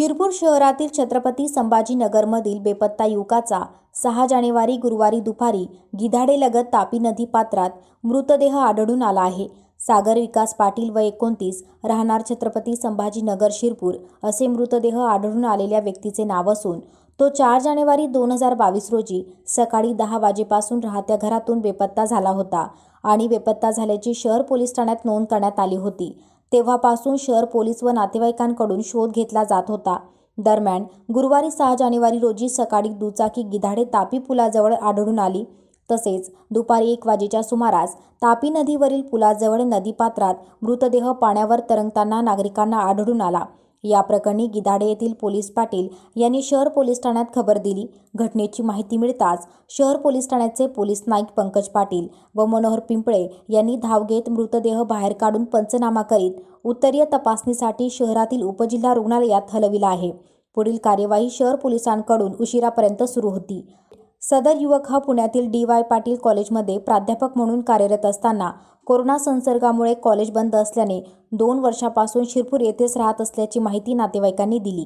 शिरपूर शहरातील छत्रपती संभाजीनगरमधील बेपत्ता युवकाचा सहा जानेवारी गुरुवारी दुपारी गिधाडेलगत तापी नदी पात्रात मृतदेह आढळून आला आहे सागर विकास पाटील व एकोणतीस राहणार छत्रपती संभाजीनगर शिरपूर असे मृतदेह आढळून आलेल्या व्यक्तीचे नाव असून तो चार जानेवारी दोन हजार बावीस रोजी सकाळी दहा वाजेपासून राहत्या घरातून बेपत्ता झाला होता आणि बेपत्ता झाल्याची शहर पोलीस ठाण्यात नोंद करण्यात आली होती तेव्हापासून शहर पोलीस व नातेवाईकांकडून शोध घेतला जात होता दरम्यान गुरुवारी सहा जानेवारी रोजी सकाळी दुचाकी गिधाडे तापी पुलाजवळ आढळून आली तसेच दुपारी एक वाजेच्या सुमारास तापी नदीवरील पुलाजवळ नदीपात्रात मृतदेह पाण्यावर तरंगताना नागरिकांना आढळून आला या प्रकरणी गिदाडे येथील पोलीस पाटील यांनी शहर पोलीस ठाण्यात खबर दिली घटनेची माहिती मिळताच शहर पोलीस ठाण्याचे पोलीस नाईक पंकज पाटील व मनोहर पिंपळे यांनी धाव घेत मृतदेह बाहेर काढून पंचनामा करीत उत्तरीय तपासणीसाठी शहरातील उपजिल्हा रुग्णालयात हलविला आहे पुढील कार्यवाही शहर पोलिसांकडून उशिरापर्यंत सुरू होती सदर युवक हा पुण्यातील डी वाय पाटील कॉलेजमध्ये प्राध्यापक म्हणून कार्यरत असताना कोरोना संसर्गामुळे कॉलेज बंद असल्याने दोन वर्षापासून शिरपूर येथेच राहत असल्याची माहिती नातेवाईकांनी दिली